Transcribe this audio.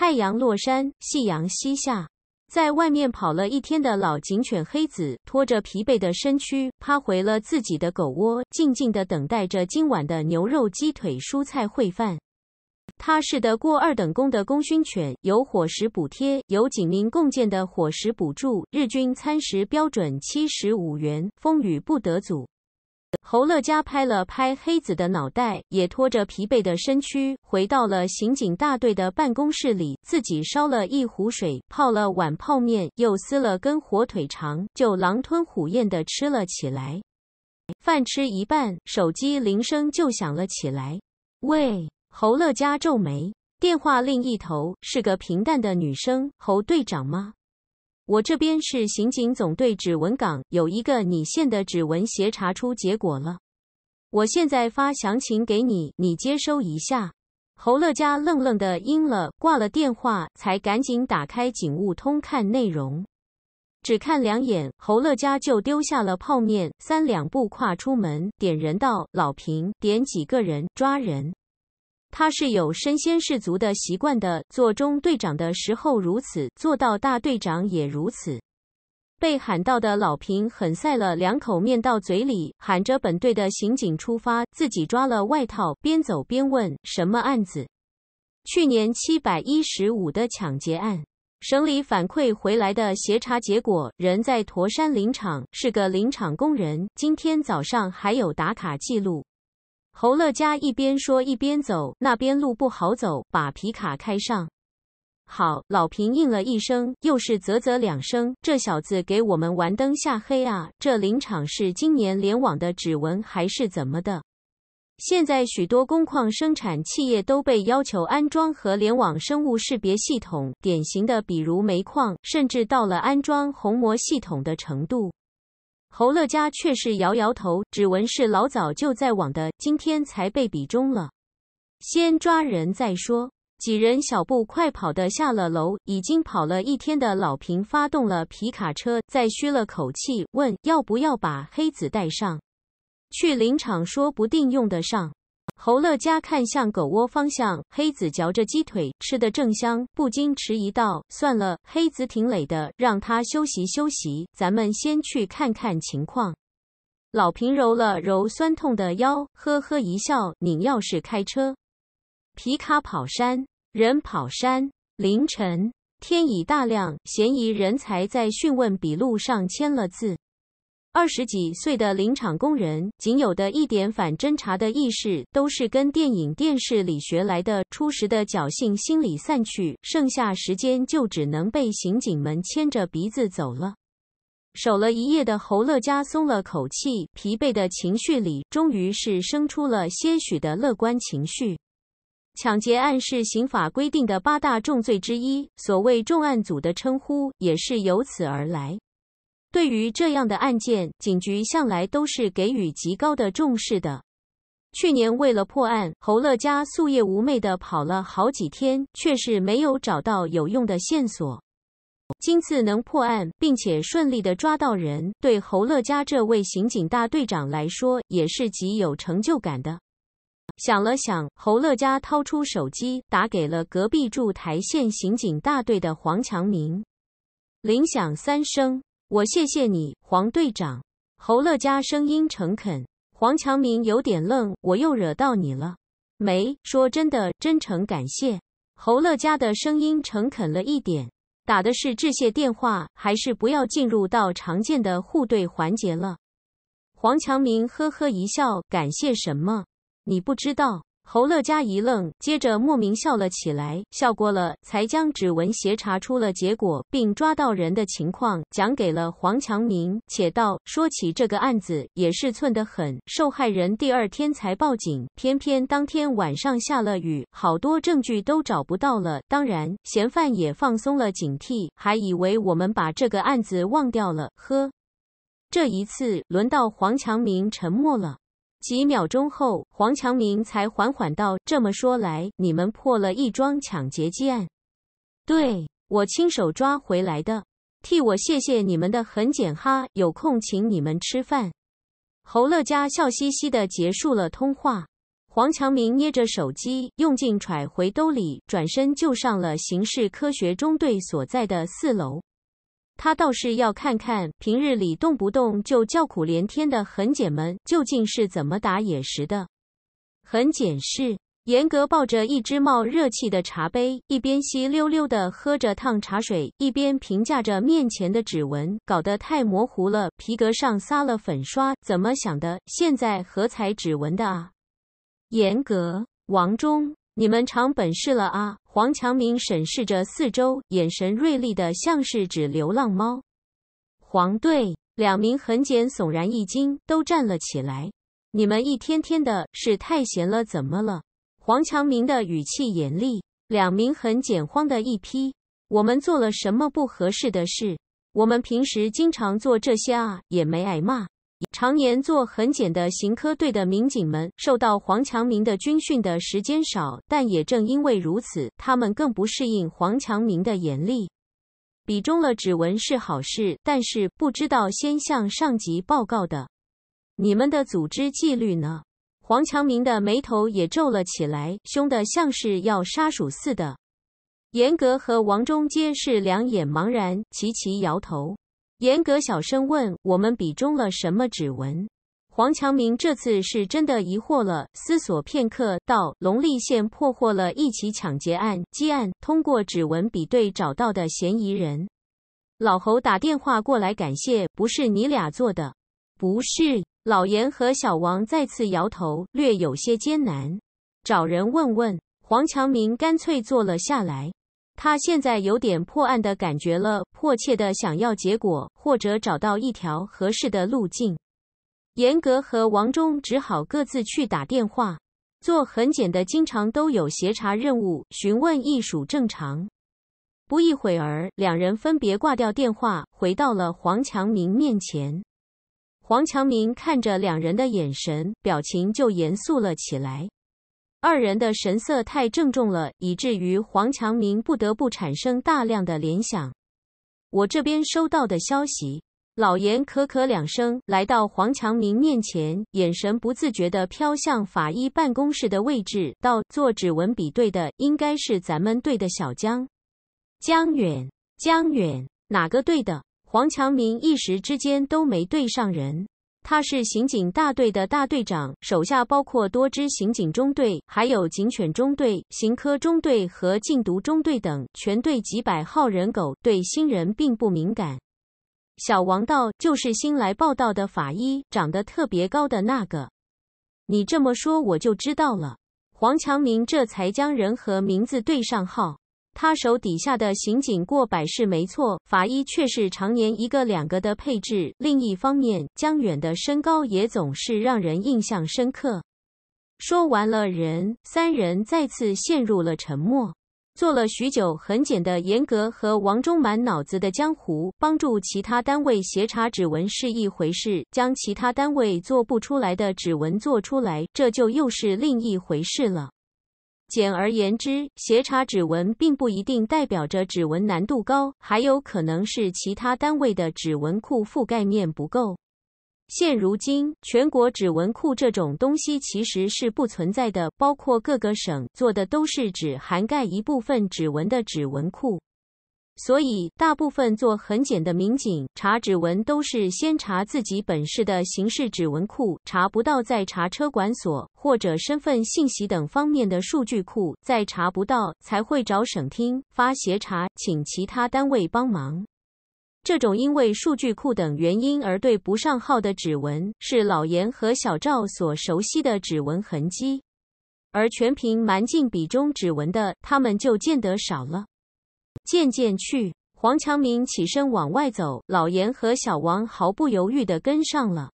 太阳落山，夕阳西下，在外面跑了一天的老警犬黑子，拖着疲惫的身躯，趴回了自己的狗窝，静静的等待着今晚的牛肉、鸡腿、蔬菜烩饭。踏是得过二等功的功勋犬，有伙食补贴，有警民共建的伙食补助，日均餐食标准七十五元，风雨不得阻。侯乐嘉拍了拍黑子的脑袋，也拖着疲惫的身躯回到了刑警大队的办公室里。自己烧了一壶水，泡了碗泡面，又撕了根火腿肠，就狼吞虎咽的吃了起来。饭吃一半，手机铃声就响了起来。喂，侯乐嘉皱眉，电话另一头是个平淡的女声：“侯队长吗？”我这边是刑警总队指纹岗，有一个你县的指纹协查出结果了。我现在发详情给你，你接收一下。侯乐佳愣愣的应了，挂了电话，才赶紧打开警务通看内容。只看两眼，侯乐佳就丢下了泡面，三两步跨出门，点人道老平，点几个人抓人。他是有身先士卒的习惯的。做中队长的时候如此，做到大队长也如此。被喊到的老平狠塞了两口面到嘴里，喊着本队的刑警出发。自己抓了外套，边走边问：“什么案子？”去年七百一十五的抢劫案，省里反馈回来的协查结果，人在驼山林场，是个林场工人，今天早上还有打卡记录。侯乐嘉一边说一边走，那边路不好走，把皮卡开上。好，老平应了一声，又是啧啧两声，这小子给我们玩灯下黑啊！这林场是今年联网的指纹还是怎么的？现在许多工矿生产企业都被要求安装和联网生物识别系统，典型的比如煤矿，甚至到了安装虹膜系统的程度。侯乐家却是摇摇头，指纹是老早就在网的，今天才被比中了。先抓人再说。几人小步快跑的下了楼，已经跑了一天的老平发动了皮卡车，再嘘了口气，问要不要把黑子带上？去林场说不定用得上。侯乐嘉看向狗窝方向，黑子嚼着鸡腿，吃得正香，不禁迟疑道：“算了，黑子挺累的，让他休息休息，咱们先去看看情况。”老平揉了揉酸痛的腰，呵呵一笑：“你要是开车，皮卡跑山，人跑山。凌晨天已大亮，嫌疑人才在讯问笔录上签了字。”二十几岁的林场工人，仅有的一点反侦查的意识，都是跟电影电视里学来的，初时的侥幸心理散去，剩下时间就只能被刑警们牵着鼻子走了。守了一夜的侯乐嘉松了口气，疲惫的情绪里，终于是生出了些许的乐观情绪。抢劫案是刑法规定的八大重罪之一，所谓重案组的称呼也是由此而来。对于这样的案件，警局向来都是给予极高的重视的。去年为了破案，侯乐家夙夜无寐地跑了好几天，却是没有找到有用的线索。今次能破案，并且顺利地抓到人，对侯乐家这位刑警大队长来说，也是极有成就感的。想了想，侯乐家掏出手机，打给了隔壁驻台县刑警大队的黄强明。铃响三声。我谢谢你，黄队长。侯乐嘉声音诚恳。黄强明有点愣，我又惹到你了？没说真的，真诚感谢。侯乐嘉的声音诚恳了一点，打的是致谢电话，还是不要进入到常见的互对环节了？黄强明呵呵一笑，感谢什么？你不知道。侯乐嘉一愣，接着莫名笑了起来，笑过了才将指纹协查出了结果，并抓到人的情况讲给了黄强明，且道：“说起这个案子也是寸的很，受害人第二天才报警，偏偏当天晚上下了雨，好多证据都找不到了。当然，嫌犯也放松了警惕，还以为我们把这个案子忘掉了。”呵，这一次轮到黄强明沉默了。几秒钟后，黄强明才缓缓道：“这么说来，你们破了一桩抢劫案，对我亲手抓回来的，替我谢谢你们的很检哈，有空请你们吃饭。”侯乐家笑嘻嘻的结束了通话。黄强明捏着手机，用劲揣回兜里，转身就上了刑事科学中队所在的四楼。他倒是要看看平日里动不动就叫苦连天的痕姐们究竟是怎么打野食的。痕姐是严格抱着一只冒热气的茶杯，一边吸溜溜地喝着烫茶水，一边评价着面前的指纹，搞得太模糊了。皮革上撒了粉刷，怎么想的？现在何才指纹的啊？严格王忠。你们长本事了啊！黄强明审视着四周，眼神锐利的像是只流浪猫。黄队，两名痕检悚然一惊，都站了起来。你们一天天的是太闲了，怎么了？黄强明的语气严厉。两名痕检慌的一批，我们做了什么不合适的事？我们平时经常做这些啊，也没挨骂。常年做痕检的刑科队的民警们，受到黄强明的军训的时间少，但也正因为如此，他们更不适应黄强明的严厉。比中了指纹是好事，但是不知道先向上级报告的，你们的组织纪律呢？黄强明的眉头也皱了起来，凶得像是要杀鼠似的。严格和王中皆是两眼茫然，齐齐摇头。严格小声问：“我们比中了什么指纹？”黄强明这次是真的疑惑了，思索片刻，道：“隆利县破获了一起抢劫案，积案通过指纹比对找到的嫌疑人。”老侯打电话过来感谢，不是你俩做的，不是。老严和小王再次摇头，略有些艰难。找人问问。黄强明干脆坐了下来。他现在有点破案的感觉了，迫切的想要结果，或者找到一条合适的路径。严格和王忠只好各自去打电话。做痕检的经常都有协查任务，询问亦属正常。不一会儿，两人分别挂掉电话，回到了黄强明面前。黄强明看着两人的眼神、表情，就严肃了起来。二人的神色太郑重了，以至于黄强明不得不产生大量的联想。我这边收到的消息，老严咳咳两声，来到黄强明面前，眼神不自觉地飘向法医办公室的位置。到做指纹比对的，应该是咱们队的小江。江远，江远，哪个队的？黄强明一时之间都没对上人。他是刑警大队的大队长，手下包括多支刑警中队，还有警犬中队、刑科中队和禁毒中队等，全队几百号人。狗对新人并不敏感。小王道就是新来报道的法医，长得特别高的那个。你这么说，我就知道了。黄强明这才将人和名字对上号。他手底下的刑警过百是没错，法医却是常年一个两个的配置。另一方面，江远的身高也总是让人印象深刻。说完了人，三人再次陷入了沉默。做了许久很简的严格和王忠满脑子的江湖，帮助其他单位协查指纹是一回事，将其他单位做不出来的指纹做出来，这就又是另一回事了。简而言之，斜插指纹并不一定代表着指纹难度高，还有可能是其他单位的指纹库覆盖面不够。现如今，全国指纹库这种东西其实是不存在的，包括各个省做的都是只涵盖一部分指纹的指纹库。所以，大部分做痕检的民警查指纹都是先查自己本市的刑事指纹库，查不到再查车管所或者身份信息等方面的数据库，再查不到才会找省厅发协查，请其他单位帮忙。这种因为数据库等原因而对不上号的指纹，是老严和小赵所熟悉的指纹痕迹，而全凭蛮劲比中指纹的，他们就见得少了。渐渐去，黄强明起身往外走，老严和小王毫不犹豫的跟上了。